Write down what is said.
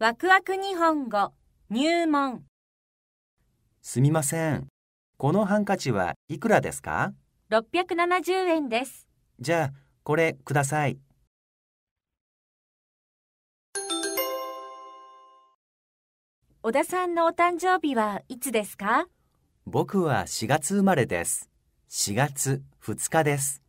ワクワク日本語入門すみません。このハンカチはいくらですか670円ですじゃあ、これください。小田さんのお誕生日はいつですか僕は4月生まれです。4月2日です。